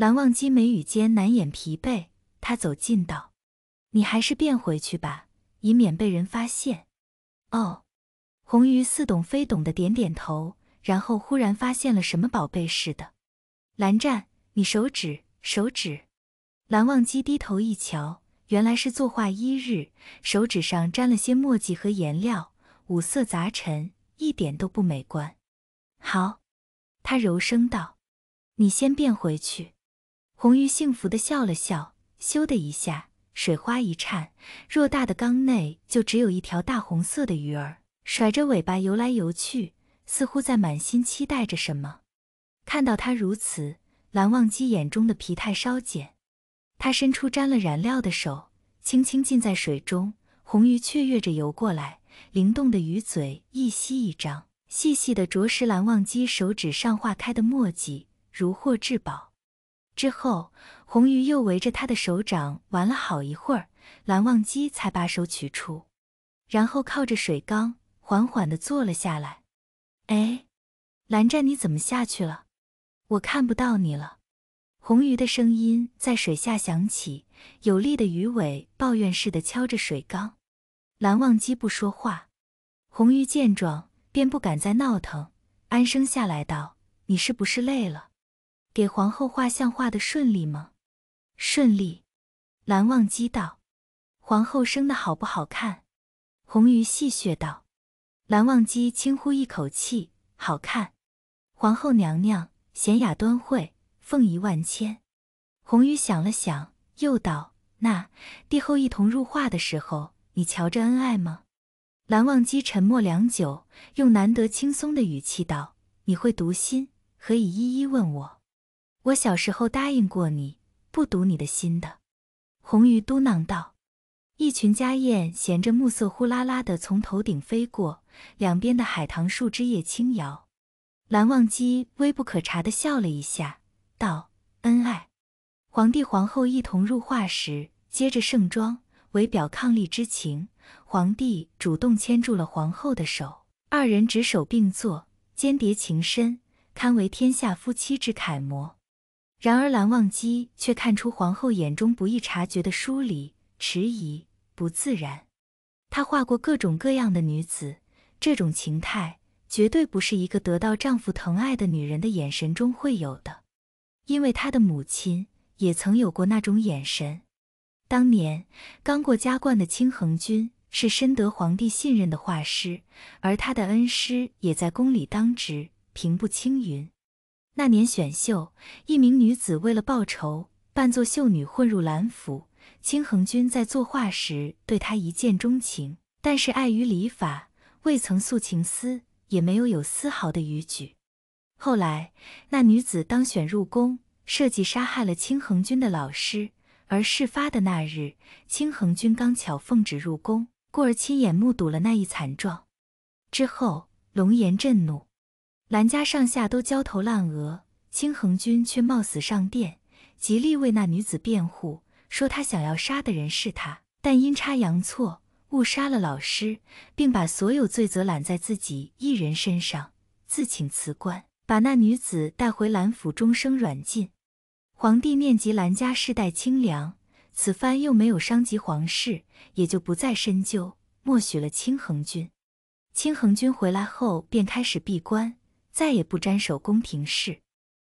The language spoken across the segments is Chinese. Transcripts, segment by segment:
蓝忘机眉宇间难掩疲惫，他走近道：“你还是变回去吧，以免被人发现。”哦，红鱼似懂非懂的点点头，然后忽然发现了什么宝贝似的：“蓝湛，你手指手指。”蓝忘机低头一瞧，原来是作画一日，手指上沾了些墨迹和颜料，五色杂陈，一点都不美观。好，他柔声道：“你先变回去。”红鱼幸福的笑了笑，咻的一下，水花一颤，偌大的缸内就只有一条大红色的鱼儿甩着尾巴游来游去，似乎在满心期待着什么。看到它如此，蓝忘机眼中的疲态稍减，他伸出沾了染料的手，轻轻浸在水中，红鱼雀跃着游过来，灵动的鱼嘴一吸一张，细细的啄食蓝忘机手指上化开的墨迹，如获至宝。之后，红鱼又围着他的手掌玩了好一会儿，蓝忘机才把手取出，然后靠着水缸缓缓的坐了下来。哎，蓝湛，你怎么下去了？我看不到你了。红鱼的声音在水下响起，有力的鱼尾抱怨似的敲着水缸。蓝忘机不说话，红鱼见状便不敢再闹腾，安生下来道：“你是不是累了？”给皇后画像画的顺利吗？顺利，蓝忘机道。皇后生的好不好看？红鱼戏谑道。蓝忘机轻呼一口气，好看。皇后娘娘娴雅端慧，凤仪万千。红鱼想了想，又道：“那帝后一同入画的时候，你瞧着恩爱吗？”蓝忘机沉默良久，用难得轻松的语气道：“你会读心，可以一一问我。”我小时候答应过你不读你的心的，红鱼嘟囔道。一群家燕衔着暮色呼啦啦的从头顶飞过，两边的海棠树枝叶轻摇。蓝忘机微不可察的笑了一下，道：“恩爱。”皇帝皇后一同入画时，接着盛装，为表伉俪之情。皇帝主动牵住了皇后的手，二人执手并坐，间谍情深，堪为天下夫妻之楷模。然而，蓝忘机却看出皇后眼中不易察觉的疏离、迟疑、不自然。他画过各种各样的女子，这种情态绝对不是一个得到丈夫疼爱的女人的眼神中会有的。因为他的母亲也曾有过那种眼神。当年刚过加冠的清恒君是深得皇帝信任的画师，而他的恩师也在宫里当值，平步青云。那年选秀，一名女子为了报仇，扮作秀女混入兰府。清恒君在作画时对她一见钟情，但是碍于礼法，未曾诉情思，也没有有丝毫的逾矩。后来，那女子当选入宫，设计杀害了清恒君的老师。而事发的那日，清恒君刚巧奉旨入宫，故而亲眼目睹了那一惨状。之后，龙颜震怒。兰家上下都焦头烂额，清恒君却冒死上殿，极力为那女子辩护，说他想要杀的人是他，但阴差阳错误杀了老师，并把所有罪责揽在自己一人身上，自请辞官，把那女子带回兰府，终生软禁。皇帝念及兰家世代清良，此番又没有伤及皇室，也就不再深究，默许了清恒君。清恒君回来后便开始闭关。再也不沾手宫廷事，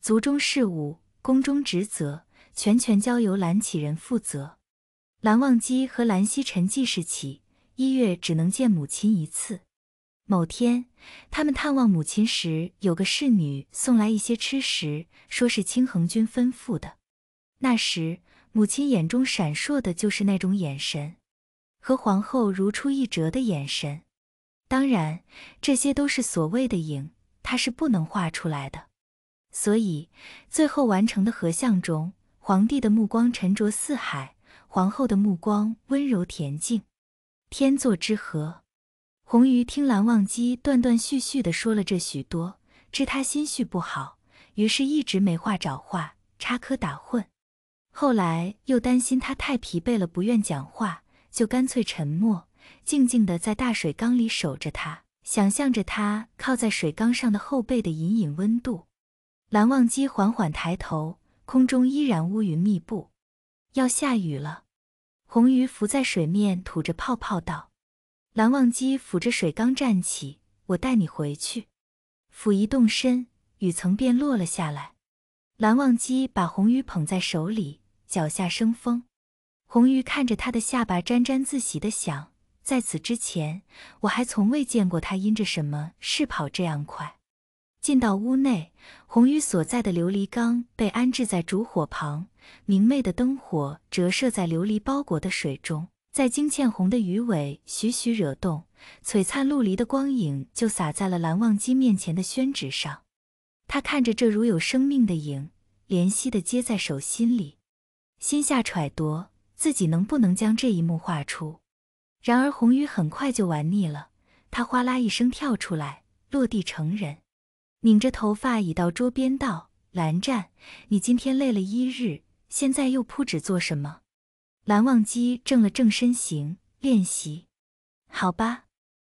族中事务、宫中职责全权交由蓝启仁负责。蓝忘机和蓝曦臣记事起，一月只能见母亲一次。某天，他们探望母亲时，有个侍女送来一些吃食，说是清恒君吩咐的。那时，母亲眼中闪烁的就是那种眼神，和皇后如出一辙的眼神。当然，这些都是所谓的影。他是不能画出来的，所以最后完成的合像中，皇帝的目光沉着似海，皇后的目光温柔恬静，天作之合。红鱼听蓝忘机断断续续的说了这许多，知他心绪不好，于是一直没话找话插科打诨。后来又担心他太疲惫了不愿讲话，就干脆沉默，静静的在大水缸里守着他。想象着他靠在水缸上的后背的隐隐温度，蓝忘机缓缓抬头，空中依然乌云密布，要下雨了。红鱼浮在水面，吐着泡泡道：“蓝忘机，扶着水缸站起，我带你回去。”甫一动身，雨层便落了下来。蓝忘机把红鱼捧在手里，脚下生风。红鱼看着他的下巴，沾沾自喜的想。在此之前，我还从未见过他因着什么事跑这样快。进到屋内，红鱼所在的琉璃缸被安置在烛火旁，明媚的灯火折射在琉璃包裹的水中，在金嵌红的鱼尾徐徐惹动，璀璨陆离的光影就洒在了蓝忘机面前的宣纸上。他看着这如有生命的影，怜惜的接在手心里，心下揣度自己能不能将这一幕画出。然而红鱼很快就玩腻了，他哗啦一声跳出来，落地成人，拧着头发倚到桌边道：“蓝湛，你今天累了一日，现在又铺纸做什么？”蓝忘机正了正身形，练习，好吧。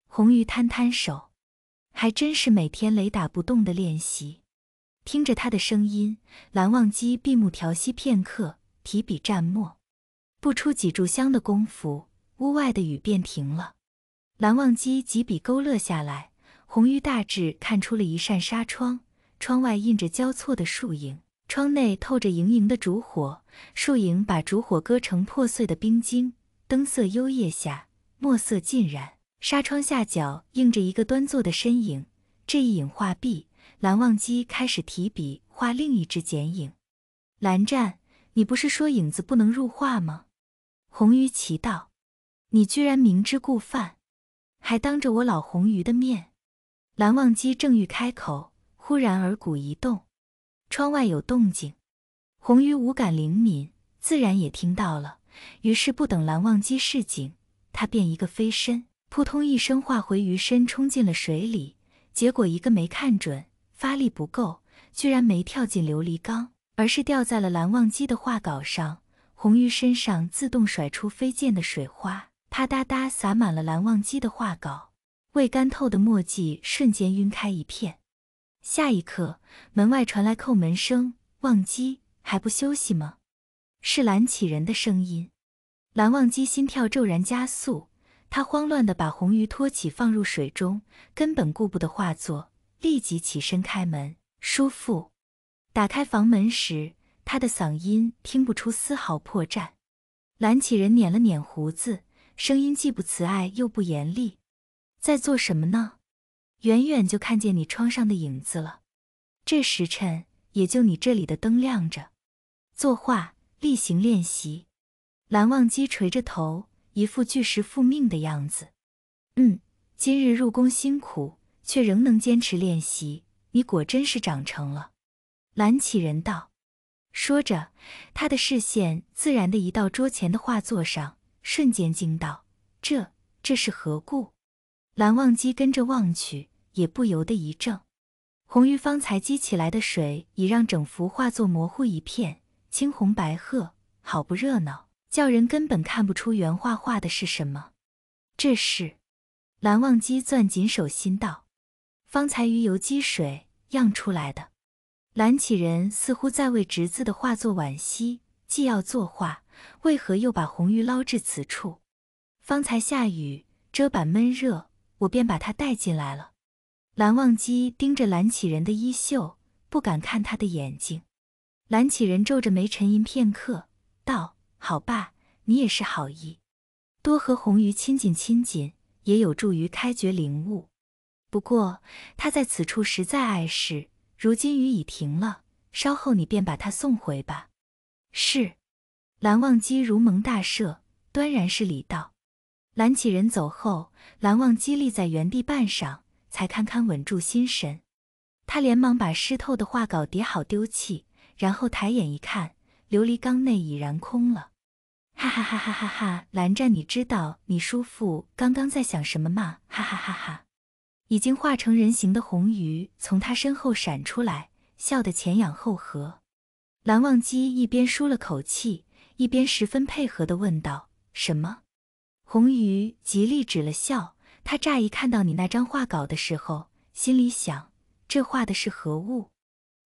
红鱼摊摊手，还真是每天雷打不动的练习。听着他的声音，蓝忘机闭目调息片刻，提笔蘸墨，不出几炷香的功夫。屋外的雨便停了，蓝忘机几笔勾勒下来，红玉大致看出了一扇纱窗，窗外印着交错的树影，窗内透着盈盈的烛火，树影把烛火割成破碎的冰晶，灯色幽夜下，墨色浸染，纱窗下角映着一个端坐的身影。这一影画毕，蓝忘机开始提笔画另一只剪影。蓝湛，你不是说影子不能入画吗？红鱼奇道。你居然明知故犯，还当着我老红鱼的面！蓝忘机正欲开口，忽然耳骨一动，窗外有动静。红鱼五感灵敏，自然也听到了。于是不等蓝忘机示警，他便一个飞身，扑通一声化回鱼身，冲进了水里。结果一个没看准，发力不够，居然没跳进琉璃缸，而是掉在了蓝忘机的画稿上。红鱼身上自动甩出飞溅的水花。啪嗒嗒，洒满了蓝忘机的画稿，未干透的墨迹瞬间晕开一片。下一刻，门外传来叩门声：“忘机，还不休息吗？”是蓝启人的声音。蓝忘机心跳骤然加速，他慌乱地把红鱼托起放入水中，根本顾不得画作，立即起身开门。叔父，打开房门时，他的嗓音听不出丝毫破绽。蓝启人捻了捻胡子。声音既不慈爱又不严厉，在做什么呢？远远就看见你窗上的影子了。这时辰，也就你这里的灯亮着，作画例行练习。蓝忘机垂着头，一副巨石复命的样子。嗯，今日入宫辛苦，却仍能坚持练习，你果真是长成了。蓝启人道，说着，他的视线自然的移到桌前的画作上。瞬间惊道：“这这是何故？”蓝忘机跟着望去，也不由得一怔。红鱼方才激起来的水，已让整幅画作模糊一片。青红白鹤，好不热闹，叫人根本看不出原画画的是什么。这是蓝忘机攥紧手心道：“方才鱼游积水漾出来的。”蓝启人似乎在为侄子的画作惋惜，既要作画。为何又把红鱼捞至此处？方才下雨，遮板闷热，我便把它带进来了。蓝忘机盯着蓝启人的衣袖，不敢看他的眼睛。蓝启人皱着眉沉吟片刻，道：“好吧，你也是好意，多和红鱼亲近亲近，也有助于开掘灵物。不过它在此处实在碍事。如今雨已停了，稍后你便把它送回吧。”是。蓝忘机如蒙大赦，端然是礼道。蓝启人走后，蓝忘机立在原地半晌，才堪堪稳住心神。他连忙把湿透的画稿叠好丢弃，然后抬眼一看，琉璃缸内已然空了。哈哈哈哈哈哈！蓝湛，你知道你叔父刚刚在想什么吗？哈哈哈哈！已经化成人形的红鱼从他身后闪出来，笑得前仰后合。蓝忘机一边舒了口气。一边十分配合的问道：“什么？”红鱼极力止了笑。他乍一看到你那张画稿的时候，心里想：这画的是何物？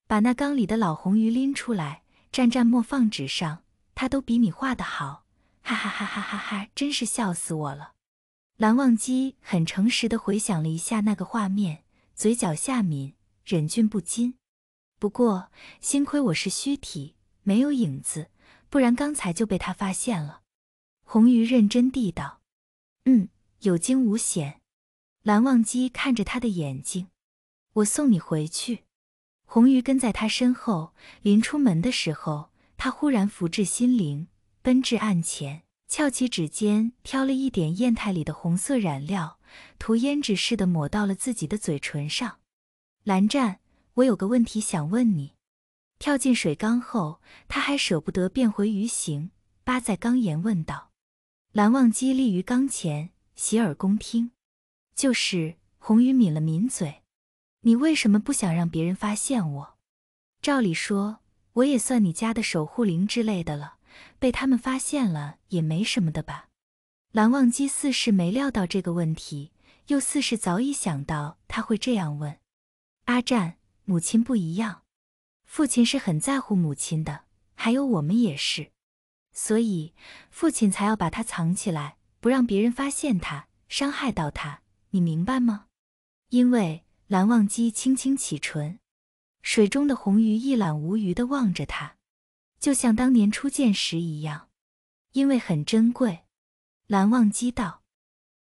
把那缸里的老红鱼拎出来，蘸蘸墨放纸上，它都比你画的好。哈哈哈哈哈哈！真是笑死我了。蓝忘机很诚实的回想了一下那个画面，嘴角下抿，忍俊不禁。不过，幸亏我是虚体，没有影子。不然刚才就被他发现了。”红鱼认真地道，“嗯，有惊无险。”蓝忘机看着他的眼睛，“我送你回去。”红鱼跟在他身后，临出门的时候，他忽然福至心灵，奔至案前，翘起指尖，挑了一点砚台里的红色染料，涂胭脂似的抹到了自己的嘴唇上。“蓝湛，我有个问题想问你。”跳进水缸后，他还舍不得变回鱼形，扒在缸沿问道：“蓝忘机立于缸前，洗耳恭听。”就是红鱼抿了抿嘴：“你为什么不想让别人发现我？照理说，我也算你家的守护灵之类的了，被他们发现了也没什么的吧？”蓝忘机似是没料到这个问题，又似是早已想到他会这样问：“阿湛，母亲不一样。”父亲是很在乎母亲的，还有我们也是，所以父亲才要把它藏起来，不让别人发现它，伤害到它。你明白吗？因为蓝忘机轻轻启唇，水中的红鱼一览无余的望着他，就像当年初见时一样。因为很珍贵，蓝忘机道。